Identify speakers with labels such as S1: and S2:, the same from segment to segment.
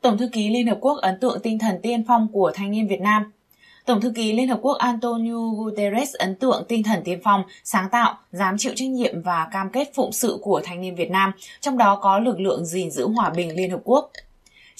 S1: Tổng thư ký Liên Hợp Quốc ấn tượng tinh thần tiên phong của thanh niên Việt Nam. Tổng thư ký Liên Hợp Quốc Antonio Guterres ấn tượng tinh thần tiên phong, sáng tạo, dám chịu trách nhiệm và cam kết phụng sự của thanh niên Việt Nam, trong đó có lực lượng gìn giữ hòa bình Liên Hợp Quốc.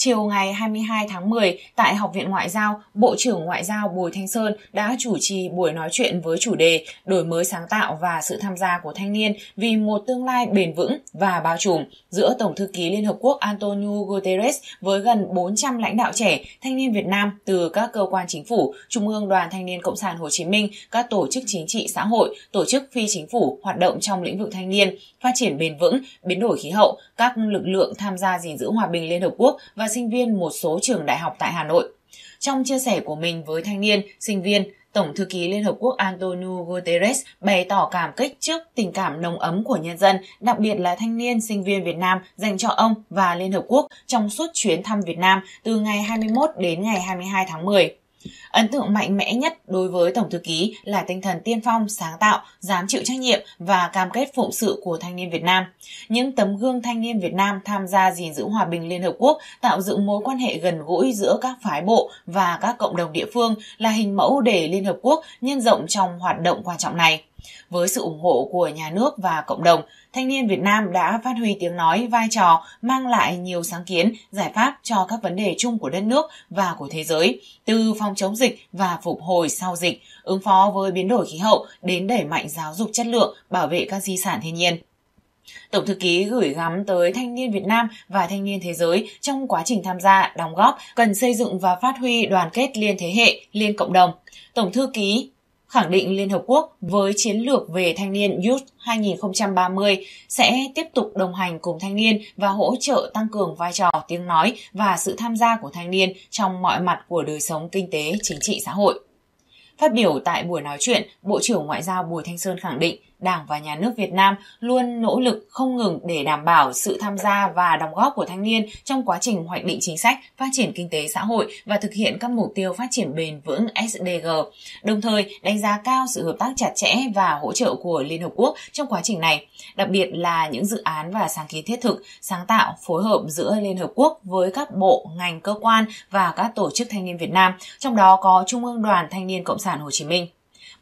S1: Chiều ngày 22 tháng 10, tại Học viện Ngoại giao, Bộ trưởng Ngoại giao Bùi Thanh Sơn đã chủ trì buổi nói chuyện với chủ đề Đổi mới sáng tạo và sự tham gia của thanh niên vì một tương lai bền vững và bao trùm giữa Tổng thư ký Liên Hợp Quốc Antonio Guterres với gần 400 lãnh đạo trẻ, thanh niên Việt Nam từ các cơ quan chính phủ, Trung ương Đoàn Thanh niên Cộng sản Hồ Chí Minh, các tổ chức chính trị xã hội, tổ chức phi chính phủ hoạt động trong lĩnh vực thanh niên, phát triển bền vững, biến đổi khí hậu, các lực lượng tham gia gìn giữ hòa bình Liên Hợp Quốc và sinh viên một số trường đại học tại Hà Nội. Trong chia sẻ của mình với thanh niên, sinh viên, Tổng thư ký Liên Hợp Quốc Antonio Guterres bày tỏ cảm kích trước tình cảm nồng ấm của nhân dân, đặc biệt là thanh niên sinh viên Việt Nam dành cho ông và Liên Hợp Quốc trong suốt chuyến thăm Việt Nam từ ngày 21 đến ngày 22 tháng 10. Ấn tượng mạnh mẽ nhất đối với Tổng Thư ký là tinh thần tiên phong, sáng tạo, dám chịu trách nhiệm và cam kết phụng sự của thanh niên Việt Nam. Những tấm gương thanh niên Việt Nam tham gia gìn giữ hòa bình Liên Hợp Quốc tạo dựng mối quan hệ gần gũi giữa các phái bộ và các cộng đồng địa phương là hình mẫu để Liên Hợp Quốc nhân rộng trong hoạt động quan trọng này. Với sự ủng hộ của nhà nước và cộng đồng, thanh niên Việt Nam đã phát huy tiếng nói, vai trò, mang lại nhiều sáng kiến, giải pháp cho các vấn đề chung của đất nước và của thế giới, từ phòng chống dịch và phục hồi sau dịch, ứng phó với biến đổi khí hậu đến đẩy mạnh giáo dục chất lượng, bảo vệ các di sản thiên nhiên. Tổng thư ký gửi gắm tới thanh niên Việt Nam và thanh niên thế giới trong quá trình tham gia, đóng góp cần xây dựng và phát huy đoàn kết liên thế hệ, liên cộng đồng. Tổng thư ký khẳng định Liên Hợp Quốc với chiến lược về thanh niên Youth 2030 sẽ tiếp tục đồng hành cùng thanh niên và hỗ trợ tăng cường vai trò tiếng nói và sự tham gia của thanh niên trong mọi mặt của đời sống kinh tế, chính trị, xã hội. Phát biểu tại buổi nói chuyện, Bộ trưởng Ngoại giao Bùi Thanh Sơn khẳng định Đảng và Nhà nước Việt Nam luôn nỗ lực không ngừng để đảm bảo sự tham gia và đóng góp của thanh niên trong quá trình hoạch định chính sách, phát triển kinh tế xã hội và thực hiện các mục tiêu phát triển bền vững SDG, đồng thời đánh giá cao sự hợp tác chặt chẽ và hỗ trợ của Liên Hợp Quốc trong quá trình này, đặc biệt là những dự án và sáng kiến thiết thực, sáng tạo, phối hợp giữa Liên Hợp Quốc với các bộ, ngành, cơ quan và các tổ chức thanh niên Việt Nam, trong đó có Trung ương Đoàn Thanh niên Cộng sản sản Hồ Chí Minh.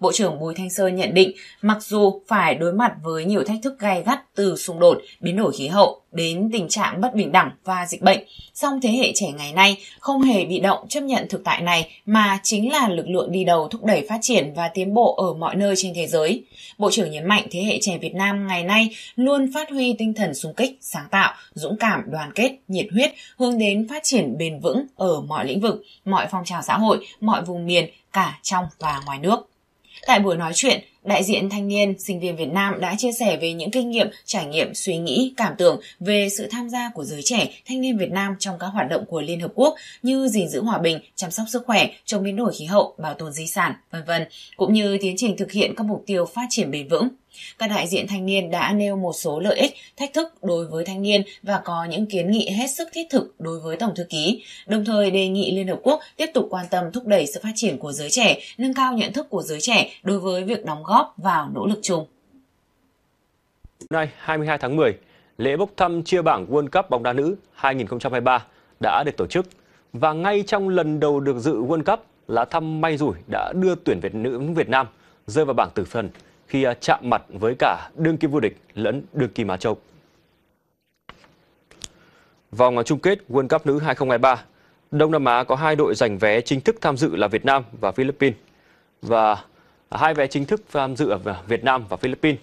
S1: Bộ trưởng Bùi Thanh Sơn nhận định, mặc dù phải đối mặt với nhiều thách thức gay gắt từ xung đột, biến đổi khí hậu đến tình trạng bất bình đẳng và dịch bệnh, song thế hệ trẻ ngày nay không hề bị động chấp nhận thực tại này mà chính là lực lượng đi đầu thúc đẩy phát triển và tiến bộ ở mọi nơi trên thế giới. Bộ trưởng nhấn mạnh thế hệ trẻ Việt Nam ngày nay luôn phát huy tinh thần sung kích, sáng tạo, dũng cảm, đoàn kết, nhiệt huyết, hướng đến phát triển bền vững ở mọi lĩnh vực, mọi phong trào xã hội, mọi vùng miền, cả trong và ngoài nước. tại buổi nói chuyện. Đại diện thanh niên, sinh viên Việt Nam đã chia sẻ về những kinh nghiệm, trải nghiệm, suy nghĩ, cảm tưởng về sự tham gia của giới trẻ, thanh niên Việt Nam trong các hoạt động của Liên Hợp Quốc như gìn giữ hòa bình, chăm sóc sức khỏe, chống biến đổi khí hậu, bảo tồn di sản, vân vân, cũng như tiến trình thực hiện các mục tiêu phát triển bền vững. Các đại diện thanh niên đã nêu một số lợi ích, thách thức đối với thanh niên và có những kiến nghị hết sức thiết thực đối với Tổng thư ký, đồng thời đề nghị Liên Hợp Quốc tiếp tục quan tâm thúc đẩy sự phát triển của giới trẻ, nâng cao nhận thức của giới trẻ đối với việc đóng góp góp vào nỗ lực chung.
S2: Nay 22 tháng 10, lễ bốc thăm chia bảng World Cup bóng đá nữ 2023 đã được tổ chức và ngay trong lần đầu được dự World Cup, lá thăm may rủi đã đưa tuyển Việt nữ Việt Nam rơi vào bảng tử phần khi à, chạm mặt với cả đương kim vô địch lẫn đương kim Á Châu. Vòng à, chung kết World Cup nữ 2023, Đông Nam Á có hai đội giành vé chính thức tham dự là Việt Nam và Philippines. Và hai vé chính thức tham dự ở Việt Nam và Philippines.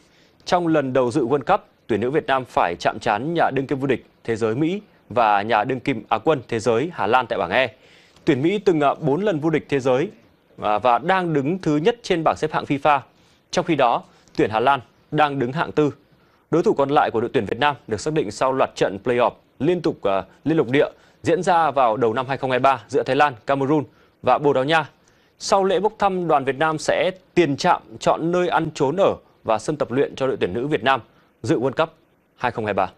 S2: Trong lần đầu dự World Cup, tuyển nữ Việt Nam phải chạm trán nhà đương kim vô địch thế giới Mỹ và nhà đương kim Á à, quân thế giới Hà Lan tại bảng E. Tuyển Mỹ từng 4 à, lần vô địch thế giới à, và đang đứng thứ nhất trên bảng xếp hạng FIFA. Trong khi đó, tuyển Hà Lan đang đứng hạng tư. Đối thủ còn lại của đội tuyển Việt Nam được xác định sau loạt trận playoff liên tục liên lục địa diễn ra vào đầu năm 2023 giữa Thái Lan, Cameroon và Bồ Đào Nha sau lễ bốc thăm, đoàn Việt Nam sẽ tiền trạm chọn nơi ăn trốn ở và sân tập luyện cho đội tuyển nữ Việt Nam dự World Cup 2023.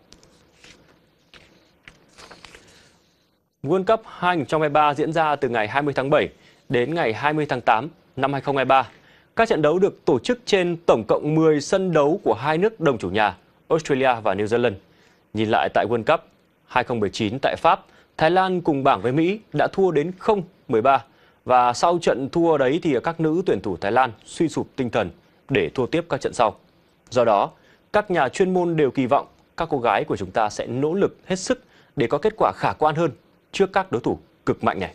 S2: World Cup 2023 diễn ra từ ngày 20 tháng 7 đến ngày 20 tháng 8 năm 2023. Các trận đấu được tổ chức trên tổng cộng 10 sân đấu của hai nước đồng chủ nhà Australia và New Zealand. Nhìn lại tại World Cup 2019 tại Pháp, Thái Lan cùng bảng với Mỹ đã thua đến 0-13 và sau trận thua đấy thì các nữ tuyển thủ Thái Lan suy sụp tinh thần để thua tiếp các trận sau. Do đó, các nhà chuyên môn đều kỳ vọng các cô gái của chúng ta sẽ nỗ lực hết sức để có kết quả khả quan hơn trước các đối thủ cực mạnh này.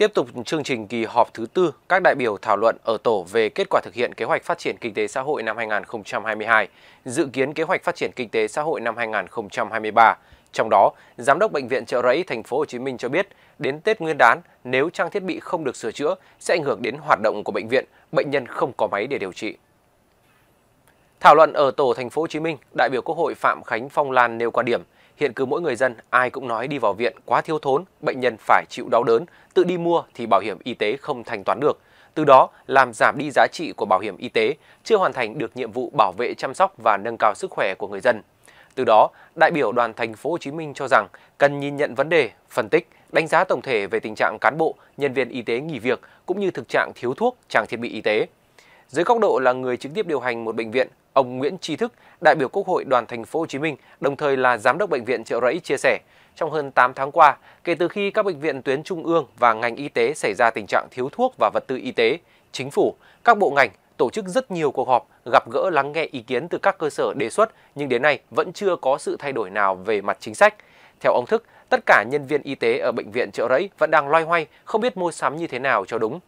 S3: Tiếp tục chương trình kỳ họp thứ tư, các đại biểu thảo luận ở tổ về kết quả thực hiện kế hoạch phát triển kinh tế xã hội năm 2022, dự kiến kế hoạch phát triển kinh tế xã hội năm 2023. Trong đó, Giám đốc Bệnh viện Trợ Rẫy Thành phố Hồ Chí Minh cho biết, đến Tết Nguyên đán, nếu trang thiết bị không được sửa chữa, sẽ ảnh hưởng đến hoạt động của bệnh viện, bệnh nhân không có máy để điều trị. Thảo luận ở tổ Thành phố Hồ Chí Minh, đại biểu Quốc hội Phạm Khánh Phong Lan nêu quan điểm – Hiện cứ mỗi người dân ai cũng nói đi vào viện quá thiếu thốn, bệnh nhân phải chịu đau đớn, tự đi mua thì bảo hiểm y tế không thanh toán được. Từ đó làm giảm đi giá trị của bảo hiểm y tế, chưa hoàn thành được nhiệm vụ bảo vệ chăm sóc và nâng cao sức khỏe của người dân. Từ đó, đại biểu đoàn thành phố Hồ Chí Minh cho rằng cần nhìn nhận vấn đề, phân tích, đánh giá tổng thể về tình trạng cán bộ, nhân viên y tế nghỉ việc cũng như thực trạng thiếu thuốc, trang thiết bị y tế. Dưới góc độ là người trực tiếp điều hành một bệnh viện, Ông Nguyễn Tri Thức, đại biểu Quốc hội đoàn thành phố Hồ Chí Minh, đồng thời là giám đốc bệnh viện Trợ Rẫy chia sẻ, trong hơn 8 tháng qua, kể từ khi các bệnh viện tuyến trung ương và ngành y tế xảy ra tình trạng thiếu thuốc và vật tư y tế, chính phủ, các bộ ngành tổ chức rất nhiều cuộc họp, gặp gỡ lắng nghe ý kiến từ các cơ sở đề xuất nhưng đến nay vẫn chưa có sự thay đổi nào về mặt chính sách. Theo ông Thức, tất cả nhân viên y tế ở bệnh viện Trợ Rẫy vẫn đang loay hoay không biết mua sắm như thế nào cho đúng.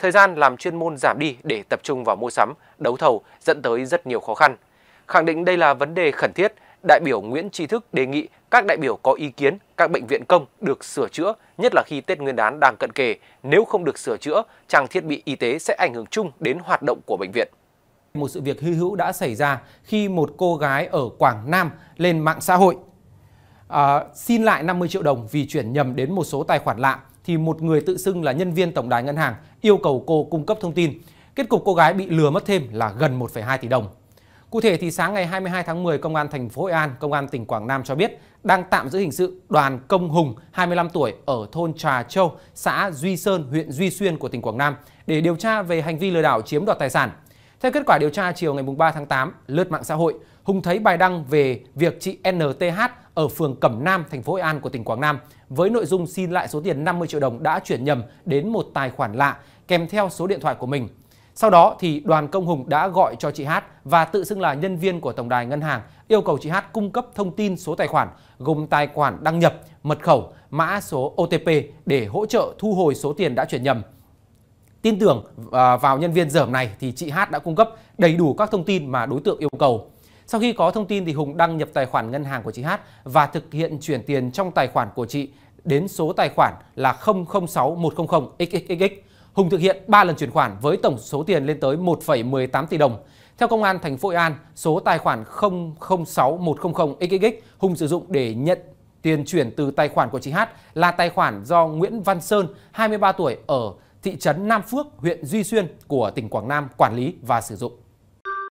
S3: Thời gian làm chuyên môn giảm đi để tập trung vào mua sắm, đấu thầu dẫn tới rất nhiều khó khăn. Khẳng định đây là vấn đề khẩn thiết, đại biểu Nguyễn Tri Thức đề nghị các đại biểu có ý kiến các bệnh viện công được sửa chữa, nhất là khi Tết Nguyên đán đang cận kề. Nếu không được sửa chữa, trang thiết bị y tế sẽ ảnh hưởng chung đến hoạt động của bệnh viện. Một sự việc hy hữu đã xảy ra khi một cô gái ở Quảng Nam lên mạng xã hội à, xin lại 50 triệu đồng vì chuyển nhầm đến một số tài khoản lạ thì một người tự xưng là nhân viên tổng đài ngân hàng yêu cầu cô cung cấp thông tin. Kết cục cô gái bị lừa mất thêm là gần 1,2 tỷ đồng. Cụ thể thì sáng ngày 22 tháng 10, Công an thành phố Hội An, Công an tỉnh Quảng Nam cho biết đang tạm giữ hình sự Đoàn Công Hùng, 25 tuổi, ở thôn Trà Châu, xã Duy Sơn, huyện Duy Xuyên của tỉnh Quảng Nam để điều tra về hành vi lừa đảo chiếm đoạt tài sản. Theo kết quả điều tra chiều ngày 3 tháng 8, lướt mạng xã hội, Hùng thấy bài đăng về việc chị NTH ở phường Cẩm Nam, thành phố Hội An của tỉnh Quảng Nam với nội dung xin lại số tiền 50 triệu đồng đã chuyển nhầm đến một tài khoản lạ kèm theo số điện thoại của mình. Sau đó thì đoàn công hùng đã gọi cho chị Hát và tự xưng là nhân viên của tổng đài ngân hàng, yêu cầu chị Hát cung cấp thông tin số tài khoản gồm tài khoản đăng nhập, mật khẩu, mã số OTP để hỗ trợ thu hồi số tiền đã chuyển nhầm. Tin tưởng à, vào nhân viên dởm này thì chị Hát đã cung cấp đầy đủ các thông tin mà đối tượng yêu cầu. Sau khi có thông tin thì Hùng đăng nhập tài khoản ngân hàng của chị Hát và thực hiện chuyển tiền trong tài khoản của chị đến số tài khoản là 006100xxxx. Hùng thực hiện 3 lần chuyển khoản với tổng số tiền lên tới 1,18 tỷ đồng. Theo công an thành phố Hội An, số tài khoản 006100xxx Hùng sử dụng để nhận tiền chuyển từ tài khoản của chị Hát là tài khoản do Nguyễn Văn Sơn, 23 tuổi ở thị trấn Nam Phước, huyện Duy Xuyên của tỉnh Quảng Nam quản lý và sử dụng.